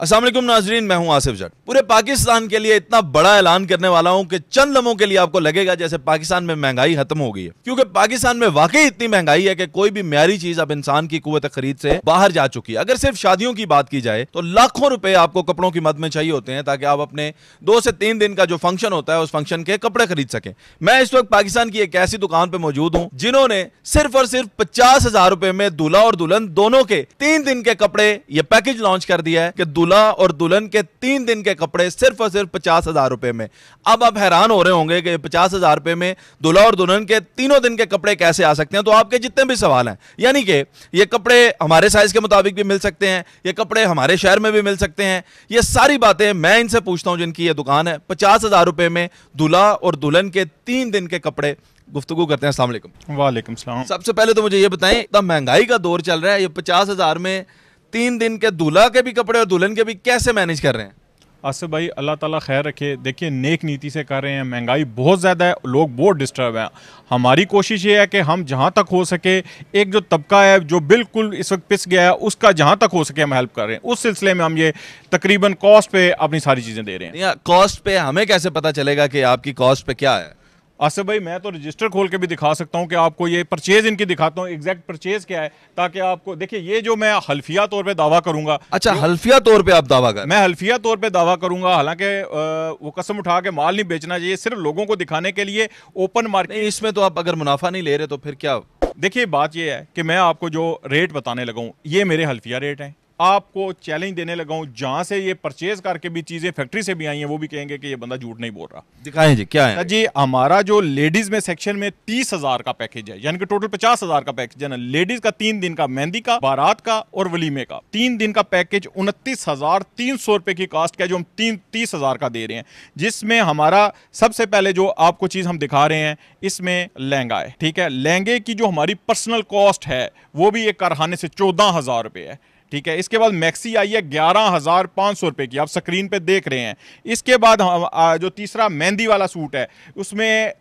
असल नाजरीन मैं हूं आसिफ जट पूरे पाकिस्तान के लिए इतना बड़ा ऐलान करने वाला हूं कि चंद लम्हों के लिए आपको लगेगा जैसे पाकिस्तान में महंगाई खत्म हो गई है क्योंकि पाकिस्तान में वाकई इतनी महंगाई है कि कोई भी म्यारी चीज अब इंसान की कुत खरीद से बाहर जा चुकी है अगर सिर्फ शादियों की बात की जाए तो लाखों रुपए आपको कपड़ों की मद में चाहिए होते हैं ताकि आप अपने दो से तीन दिन का जो फंक्शन होता है उस फंक्शन के कपड़े खरीद सकें मैं इस वक्त पाकिस्तान की एक ऐसी दुकान पर मौजूद हूँ जिन्होंने सिर्फ और सिर्फ पचास हजार रुपए में दूल्हा और दुल्हन दोनों के तीन दिन के कपड़े ये पैकेज लॉन्च कर दिया है कि दूल्हा और दुल्हन के तीन दिन के कपड़े सिर्फ और सिर्फ पचास हज़ार रुपए में अब आप हैरान हो रहे होंगे कि पचास हज़ार रुपए में दूल्हा और दुल्हन के तीनों दिन के कपड़े कैसे आ सकते हैं तो आपके जितने भी सवाल हैं यानी कि ये कपड़े हमारे साइज़ के मुताबिक भी मिल सकते हैं ये कपड़े हमारे शहर में भी मिल सकते हैं ये सारी बातें मैं इनसे पूछता हूं जिनकी ये दुकान है पचास रुपए में दूल्हा और दुल्हन के तीन दिन के कपड़े गुफ्तु करते हैं असल वालेकुम सबसे पहले तो मुझे ये बताएं इतना महंगाई का दौर चल रहा है ये पचास हज़ार में तीन दिन के दूल्हा के भी कपड़े और दुल्हन के भी कैसे मैनेज कर रहे हैं आसिफ भाई अल्लाह ताला खैर रखे देखिए नेक नीति से कर रहे हैं महंगाई बहुत ज़्यादा है लोग बहुत डिस्टर्ब हैं हमारी कोशिश ये है कि हम जहाँ तक हो सके एक जो तबका है जो बिल्कुल इस वक्त पिस गया है उसका जहाँ तक हो सके हम हेल्प कर रहे हैं उस सिलसिले में हम ये तकरीबन कॉस्ट पे अपनी सारी चीज़ें दे रहे हैं कॉस्ट पर हमें कैसे पता चलेगा कि आपकी कॉस्ट पर क्या है आसिफ भाई मैं तो रजिस्टर खोल के भी दिखा सकता हूँ कि आपको ये परचेज इनकी दिखाता हूँ एग्जैक्ट परचेज क्या है ताकि आपको देखिए ये जो मैं हल्फिया तौर पे दावा करूंगा अच्छा हल्फिया तौर पे आप दावा कर मैं हल्फिया तौर पे दावा करूंगा हालांकि वो कसम उठा के माल नहीं बेचना चाहिए सिर्फ लोगों को दिखाने के लिए ओपन मार्केट इसमें तो आप अगर मुनाफा नहीं ले रहे तो फिर क्या देखिए बात यह है कि मैं आपको जो रेट बताने लगा ये मेरे हल्फिया रेट हैं आपको चैलेंज देने लगा हूँ जहाँ से ये परचेज करके भी चीज़ें फैक्ट्री से भी आई हैं वो भी कहेंगे कि ये बंदा झूठ नहीं बोल रहा दिखाएं जी क्या है जी हमारा जो लेडीज़ में सेक्शन में तीस हज़ार का पैकेज है यानी कि टोटल पचास हज़ार का पैकेज है ना लेडीज़ का तीन दिन का मेहंदी का बारात का और वलीमे का तीन दिन का पैकेज उनतीस हज़ार तीन सौ रुपये की कास्ट का जो हम तीन तीस हज़ार का दे रहे हैं जिसमें हमारा सबसे पहले जो आपको चीज़ हम दिखा रहे हैं इसमें लहंगा है ठीक है लहंगे की जो हमारी पर्सनल कॉस्ट है वो भी एक कारखाने से चौदह हज़ार रुपये है ठीक है इसके बाद मैक्सी आई है ग्यारह हज़ार पाँच सौ रुपये की आप स्क्रीन पे देख रहे हैं इसके बाद हम जो तीसरा मेहंदी वाला सूट है उसमें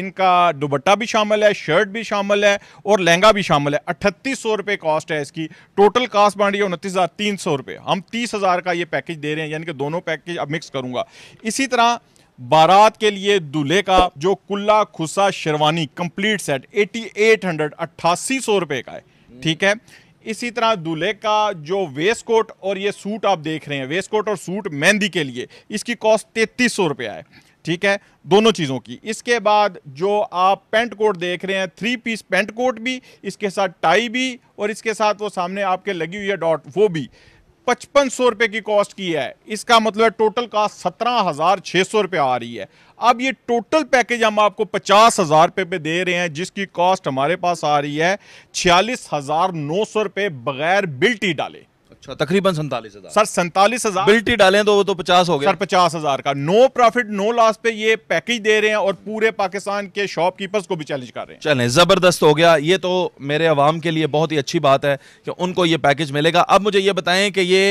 इनका दुबट्टा भी शामिल है शर्ट भी शामिल है और लहंगा भी शामिल है अट्ठतीस सौ रुपये कॉस्ट है इसकी टोटल कास्ट बन रही है उनतीस हज़ार तीन सौ रुपये हम तीस हज़ार का ये पैकेज दे रहे हैं यानी कि दोनों पैकेज अब मिक्स करूँगा इसी तरह बारात के लिए दूल्हे का जो कुल्ला खुसा sherwani complete set eighty eight hundred अट्ठासी सौ रुपये का है ठीक है इसी तरह दूल्हे का जो वेस्ट कोट और ये सूट आप देख रहे हैं वेस्ट कोट और सूट मेहंदी के लिए इसकी कॉस्ट तैतीस सौ रुपया है ठीक है दोनों चीज़ों की इसके बाद जो आप पेंट कोट देख रहे हैं थ्री पीस पेंट कोट भी इसके साथ टाई भी और इसके साथ वो सामने आपके लगी हुई है डॉट वो भी पचपन सौ रुपये की कॉस्ट की है इसका मतलब टोटल कास्ट सत्रह हज़ार छः सौ रुपये आ रही है अब ये टोटल पैकेज हम आपको पचास हज़ार रुपये पे दे रहे हैं जिसकी कॉस्ट हमारे पास आ रही है छियालीस हज़ार नौ सौ रुपये बगैर बिल्टी डाले अच्छा तकरीबन सैंतालीस हजार सर सैंतालीस हजार बिल्टी डाले तो वो तो पचास हो गया सर पचास हजार का नो प्रॉफिट नो लॉस पे ये पैकेज दे रहे हैं और पूरे पाकिस्तान के शॉपकीपर्स को भी चैलेंज कर रहे हैं चलें जबरदस्त हो गया ये तो मेरे आवाम के लिए बहुत ही अच्छी बात है कि उनको ये पैकेज मिलेगा अब मुझे ये बताएं कि ये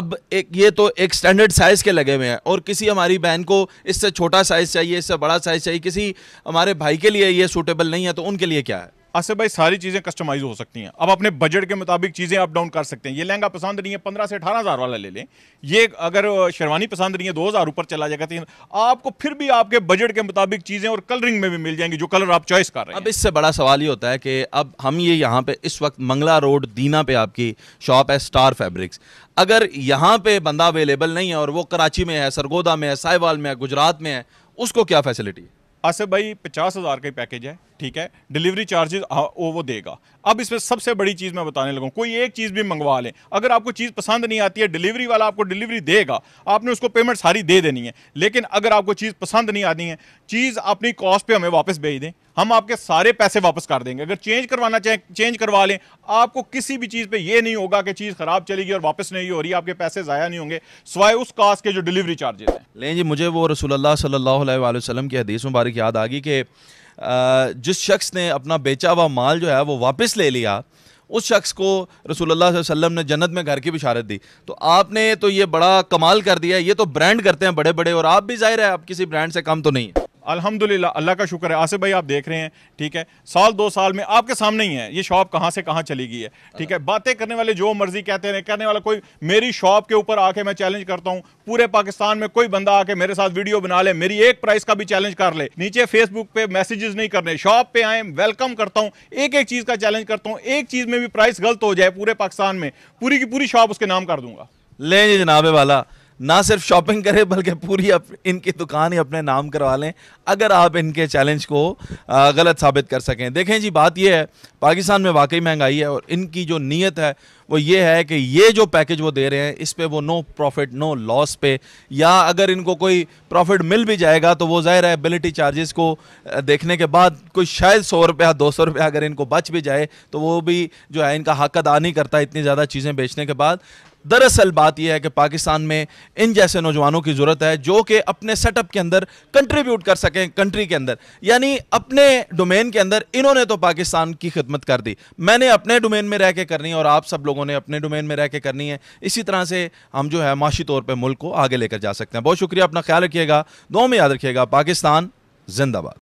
अब एक ये तो एक स्टैंडर्ड साइज के लगे हुए हैं और किसी हमारी बहन को इससे छोटा साइज चाहिए इससे बड़ा साइज चाहिए किसी हमारे भाई के लिए ये सूटेबल नहीं है तो उनके लिए क्या है आसिफ भाई सारी चीज़ें कस्टमाइज हो सकती हैं अब अपने बजट के मुताबिक चीज़ें अप डाउन कर सकते हैं ये लहंगा पसंद नहीं है पंद्रह से अठारह हज़ार वाला ले लें ये अगर शेरवानी पसंद नहीं है दो हज़ार ऊपर चला जाएगा तीन आपको फिर भी आपके बजट के मुताबिक चीज़ें और कलरिंग में भी मिल जाएंगी जो कलर आप चॉइस कर रहे हैं अब इससे बड़ा सवाल ये होता है कि अब हम ये यहाँ पर इस वक्त मंगला रोड दीना पे आपकी शॉप है स्टार फैब्रिक्स अगर यहाँ पे बंदा अवेलेबल नहीं है और वो कराची में है सरगोदा में है साहिवाल में है गुजरात में है उसको क्या फैसिलिटी आसिफ भाई पचास हज़ार का ही पैकेज है ठीक है डिलीवरी चार्जेस हाँ, वो वो देगा अब इसमें सबसे बड़ी चीज़ मैं बताने लगा कोई एक चीज़ भी मंगवा लें अगर आपको चीज़ पसंद नहीं आती है डिलीवरी वाला आपको डिलीवरी देगा आपने उसको पेमेंट सारी दे देनी है लेकिन अगर आपको चीज़ पसंद नहीं आती है चीज़ अपनी कॉस्ट पर हमें वापस भेज दें हम आपके सारे पैसे वापस कर देंगे अगर चेंज करवाना चाहें चेंज करवा लें आपको किसी भी चीज़ पे ये नहीं होगा कि चीज़ ख़राब चलेगी और वापस नहीं हो रही आपके पैसे ज़ाया नहीं होंगे सवाए उस कास्ट के जो डिलीवरी चार्जेस हैं लें जी मुझे वो रसूल सल्ला वसलम की हदीस मुबारक याद आ गई कि जिस शख्स ने अपना बेचा हुआ माल जो है वो वापस ले लिया उस शख्स को रसोल्ला वसल्लम ने जन्नत में घर की बिशारत दी तो आपने तो ये बड़ा कमाल कर दिया ये तो ब्रांड करते हैं बड़े बड़े और आप भी जाहिर है आप किसी ब्रांड से कम तो नहीं है अल्हम्दुलिल्लाह अल्लाह का शुक्र है आसिफ भाई आप देख रहे हैं ठीक है साल दो साल में आपके सामने ही है ये शॉप कहाँ से कहाँ चली गई है ठीक है बातें करने वाले जो मर्जी कहते हैं कहने वाला कोई मेरी शॉप के ऊपर आके मैं चैलेंज करता हूँ पूरे पाकिस्तान में कोई बंदा आके मेरे साथ वीडियो बना ले मेरी एक प्राइस का भी चैलेंज कर ले नीचे फेसबुक पे मैसेजेस नहीं करने शॉप पे आए वेलकम करता हूँ एक एक चीज़ का चैलेंज करता हूँ एक चीज़ में भी प्राइस गलत हो जाए पूरे पाकिस्तान में पूरी की पूरी शॉप उसके नाम कर दूंगा ले जनाबे वाला ना सिर्फ शॉपिंग करें बल्कि पूरी अप, इनकी दुकान ही अपने नाम करवा लें अगर आप इनके चैलेंज को गलत साबित कर सकें देखें जी बात यह है पाकिस्तान में वाकई महंगाई है और इनकी जो नीयत है वो ये है कि ये जो पैकेज वो दे रहे हैं इस पर वो नो प्रॉफिट नो लॉस पे या अगर इनको कोई प्रॉफिट मिल भी जाएगा तो वो ज़ाहिर है एबिलिटी चार्जेस को देखने के बाद कोई शायद सौ रुपया दो सौ रुपया अगर इनको बच भी जाए तो वो भी जो है इनका हक अदा नहीं करता इतनी ज़्यादा चीज़ें बेचने के बाद दरअसल बात यह है कि पाकिस्तान में इन जैसे नौजवानों की ज़रूरत है जो कि अपने सेटअप के अंदर कंट्रीब्यूट कर सकें कंट्री के अंदर यानी अपने डोमेन के अंदर इन्होंने तो पाकिस्तान की खिदमत कर दी मैंने अपने डोमेन में रह के करनी और आप सब लोग लोगों ने अपने डोमेन में रह के करनी है इसी तरह से हम जो है माशी तौर पर मुल्क को आगे लेकर जा सकते हैं बहुत शुक्रिया अपना ख्याल रखिएगा दो में याद रखिएगा पाकिस्तान जिंदाबाद